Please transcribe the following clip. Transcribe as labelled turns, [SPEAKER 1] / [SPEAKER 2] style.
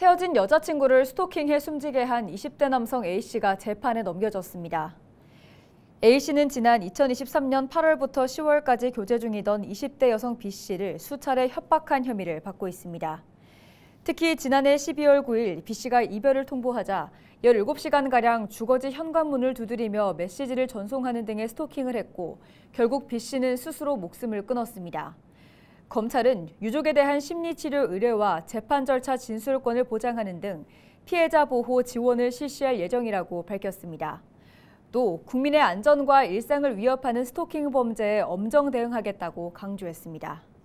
[SPEAKER 1] 헤어진 여자친구를 스토킹해 숨지게 한 20대 남성 A씨가 재판에 넘겨졌습니다. A씨는 지난 2023년 8월부터 10월까지 교제 중이던 20대 여성 B씨를 수차례 협박한 혐의를 받고 있습니다. 특히 지난해 12월 9일 B씨가 이별을 통보하자 17시간가량 주거지 현관문을 두드리며 메시지를 전송하는 등의 스토킹을 했고 결국 B씨는 스스로 목숨을 끊었습니다. 검찰은 유족에 대한 심리치료 의뢰와 재판 절차 진술권을 보장하는 등 피해자 보호 지원을 실시할 예정이라고 밝혔습니다. 또 국민의 안전과 일상을 위협하는 스토킹 범죄에 엄정 대응하겠다고 강조했습니다.